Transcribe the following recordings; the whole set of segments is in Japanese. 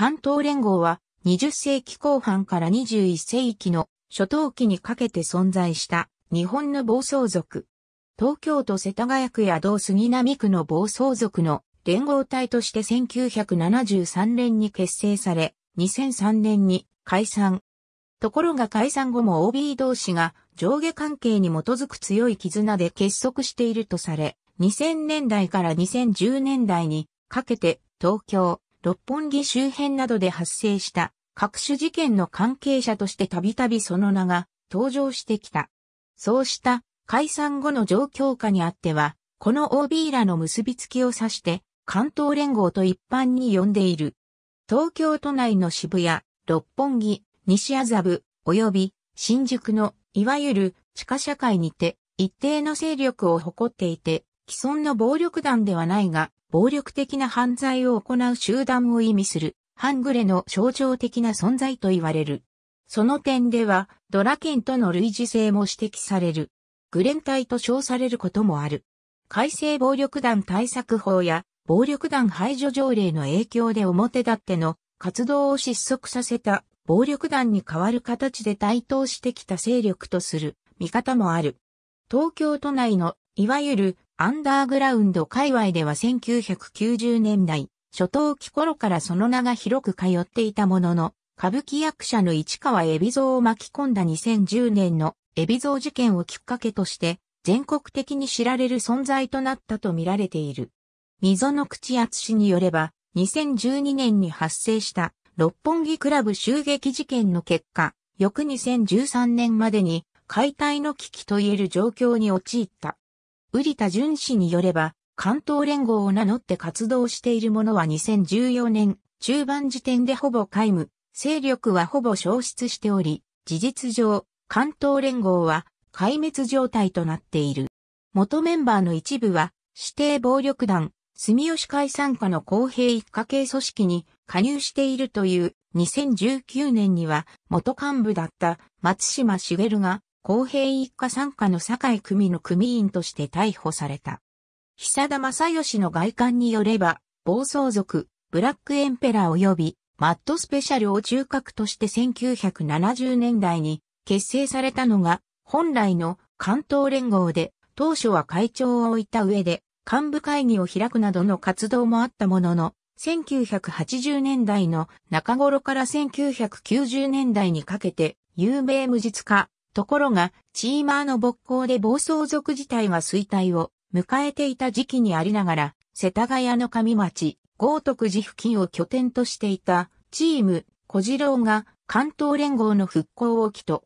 関東連合は20世紀後半から21世紀の初頭期にかけて存在した日本の暴走族。東京都世田谷区や道杉並区の暴走族の連合体として1973年に結成され、2003年に解散。ところが解散後も OB 同士が上下関係に基づく強い絆で結束しているとされ、2000年代から2010年代にかけて東京、六本木周辺などで発生した各種事件の関係者としてたびたびその名が登場してきた。そうした解散後の状況下にあっては、この OB らの結びつきを指して、関東連合と一般に呼んでいる。東京都内の渋谷、六本木、西麻布、及び新宿の、いわゆる地下社会にて、一定の勢力を誇っていて、既存の暴力団ではないが、暴力的な犯罪を行う集団を意味する、半グレの象徴的な存在と言われる。その点では、ドラケンとの類似性も指摘される。グレン隊と称されることもある。改正暴力団対策法や暴力団排除条例の影響で表立っての活動を失速させた暴力団に代わる形で台頭してきた勢力とする見方もある。東京都内のいわゆるアンダーグラウンド界隈では1990年代、初頭期頃からその名が広く通っていたものの、歌舞伎役者の市川海老蔵を巻き込んだ2010年の海老蔵事件をきっかけとして、全国的に知られる存在となったと見られている。溝の口厚によれば、2012年に発生した六本木クラブ襲撃事件の結果、翌2013年までに解体の危機と言える状況に陥った。瓜田淳氏によれば、関東連合を名乗って活動している者は2014年中盤時点でほぼ皆無、勢力はほぼ消失しており、事実上、関東連合は壊滅状態となっている。元メンバーの一部は指定暴力団、住吉会参加の公平一家系組織に加入しているという2019年には元幹部だった松島茂が公平一家参加の堺組の組員として逮捕された。久田正義の外観によれば、暴走族、ブラックエンペラー及び、マッドスペシャルを中核として1970年代に結成されたのが、本来の関東連合で、当初は会長を置いた上で、幹部会議を開くなどの活動もあったものの、1980年代の中頃から1990年代にかけて、有名無実化、ところが、チーマーの勃興で暴走族自体が衰退を迎えていた時期にありながら、世田谷の上町、豪徳寺付近を拠点としていたチーム小次郎が関東連合の復興を起と、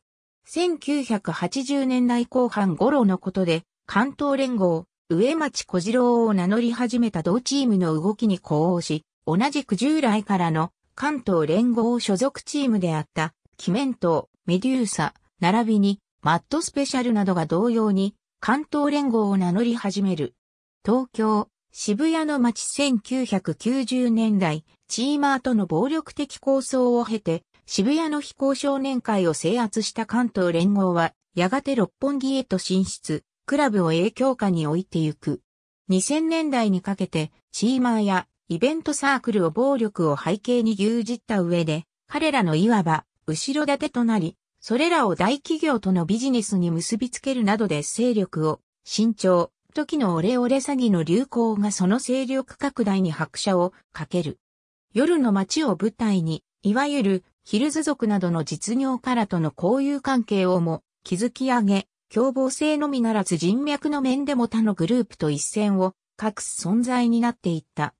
1980年代後半頃のことで関東連合、上町小次郎を名乗り始めた同チームの動きに呼応し、同じく従来からの関東連合所属チームであった、キメント、メデューサ、並びに、マットスペシャルなどが同様に、関東連合を名乗り始める。東京、渋谷の街1990年代、チーマーとの暴力的抗争を経て、渋谷の非行少年会を制圧した関東連合は、やがて六本木へと進出、クラブを影響下に置いてゆく。2000年代にかけて、チーマーやイベントサークルを暴力を背景に牛耳った上で、彼らのいわば、後ろ盾となり、それらを大企業とのビジネスに結びつけるなどで勢力を、慎重、時のオレオレ詐欺の流行がその勢力拡大に拍車をかける。夜の街を舞台に、いわゆるヒルズ族などの実業家らとの交友関係をも築き上げ、凶暴性のみならず人脈の面でも他のグループと一線を画す存在になっていった。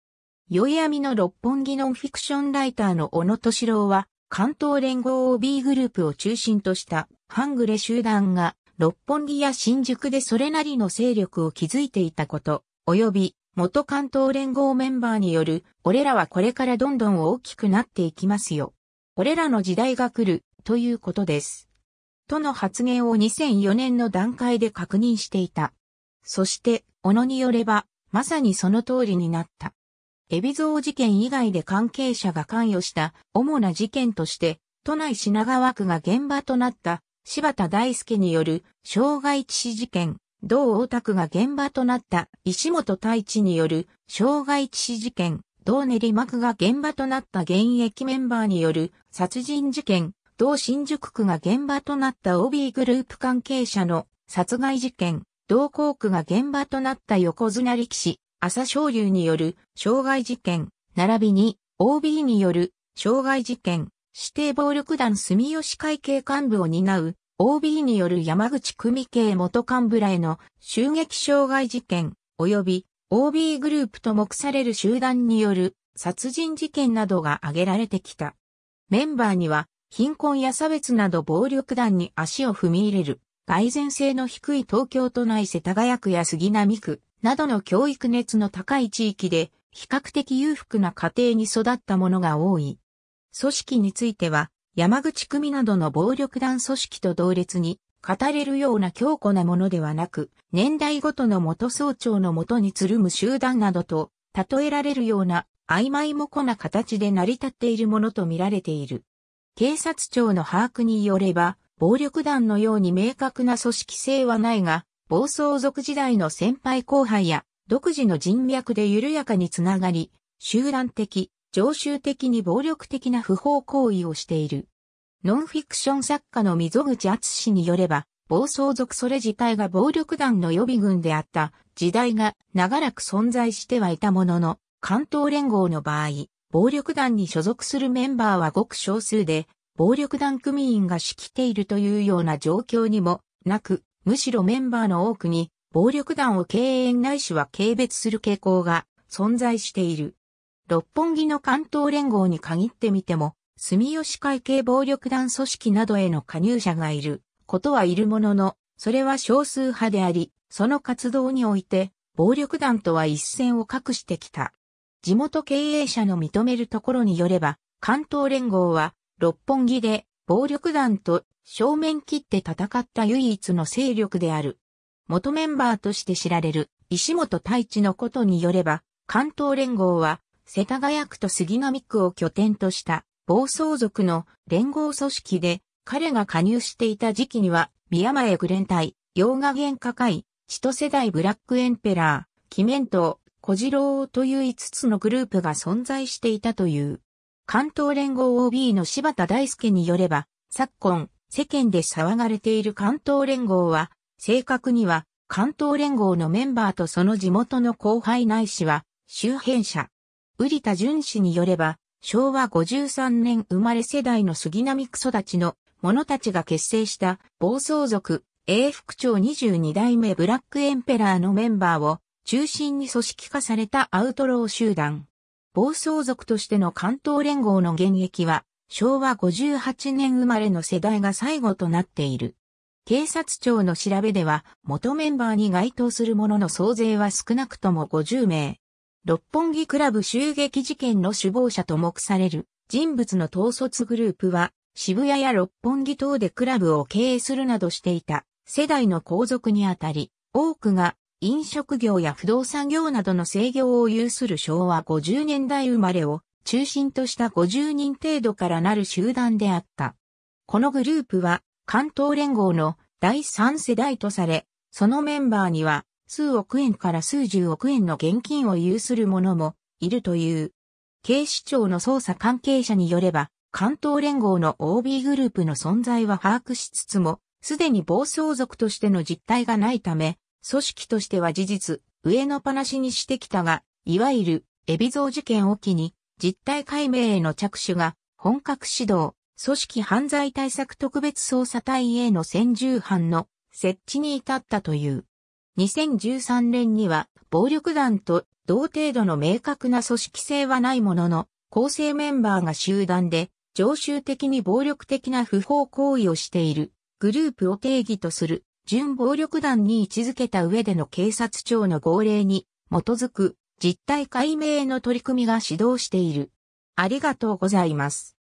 宵闇の六本木ノンフィクションライターの小野敏郎は、関東連合 OB グループを中心としたハングレ集団が六本木や新宿でそれなりの勢力を築いていたこと、及び元関東連合メンバーによる、俺らはこれからどんどん大きくなっていきますよ。俺らの時代が来る、ということです。との発言を2004年の段階で確認していた。そして、小野によれば、まさにその通りになった。海老蔵事件以外で関係者が関与した主な事件として、都内品川区が現場となった柴田大輔による傷害致死事件、同大田区が現場となった石本太一による傷害致死事件、同練馬区が現場となった現役メンバーによる殺人事件、同新宿区が現場となった OB グループ関係者の殺害事件、同校区が現場となった横綱力士、朝昇流による傷害事件、並びに OB による傷害事件、指定暴力団住吉会系幹部を担う OB による山口組系元幹部らへの襲撃傷害事件、及び OB グループと目される集団による殺人事件などが挙げられてきた。メンバーには貧困や差別など暴力団に足を踏み入れる、蓋然性の低い東京都内世田谷区や杉並区、などの教育熱の高い地域で比較的裕福な家庭に育ったものが多い。組織については山口組などの暴力団組織と同列に語れるような強固なものではなく、年代ごとの元総長のもとにつるむ集団などと例えられるような曖昧もこな形で成り立っているものとみられている。警察庁の把握によれば、暴力団のように明確な組織性はないが、暴走族時代の先輩後輩や、独自の人脈で緩やかにつながり、集団的、常習的に暴力的な不法行為をしている。ノンフィクション作家の溝口厚氏によれば、暴走族それ自体が暴力団の予備軍であった時代が長らく存在してはいたものの、関東連合の場合、暴力団に所属するメンバーはごく少数で、暴力団組員が仕切っているというような状況にもなく、むしろメンバーの多くに暴力団を敬遠ないしは軽蔑する傾向が存在している。六本木の関東連合に限ってみても、住吉会系暴力団組織などへの加入者がいることはいるものの、それは少数派であり、その活動において暴力団とは一線を画してきた。地元経営者の認めるところによれば、関東連合は六本木で暴力団と正面切って戦った唯一の勢力である。元メンバーとして知られる石本太一のことによれば、関東連合は世田谷区と杉並区を拠点とした暴走族の連合組織で、彼が加入していた時期には、宮前グレン隊、洋画原価会、千歳代ブラックエンペラー、鬼面党、小次郎という5つのグループが存在していたという。関東連合 OB の柴田大輔によれば、昨今、世間で騒がれている関東連合は、正確には、関東連合のメンバーとその地元の後輩ないしは、周辺者。瓜田淳氏によれば、昭和53年生まれ世代の杉並区育ちの者たちが結成した暴走族英副長22代目ブラックエンペラーのメンバーを中心に組織化されたアウトロー集団。暴走族としての関東連合の現役は、昭和58年生まれの世代が最後となっている。警察庁の調べでは、元メンバーに該当する者の総勢は少なくとも50名。六本木クラブ襲撃事件の首謀者と目される人物の統率グループは、渋谷や六本木等でクラブを経営するなどしていた世代の皇族にあたり、多くが飲食業や不動産業などの制業を有する昭和50年代生まれを中心とした50人程度からなる集団であった。このグループは関東連合の第3世代とされ、そのメンバーには数億円から数十億円の現金を有する者もいるという。警視庁の捜査関係者によれば、関東連合の OB グループの存在は把握しつつも、すでに暴走族としての実態がないため、組織としては事実、上の話にしてきたが、いわゆる、エビゾー事件を機に、実態解明への着手が、本格指導、組織犯罪対策特別捜査隊への専従犯の設置に至ったという。2013年には、暴力団と同程度の明確な組織性はないものの、構成メンバーが集団で、常習的に暴力的な不法行為をしている、グループを定義とする準暴力団に位置づけた上での警察庁の号令に基づく実態解明の取り組みが始動している。ありがとうございます。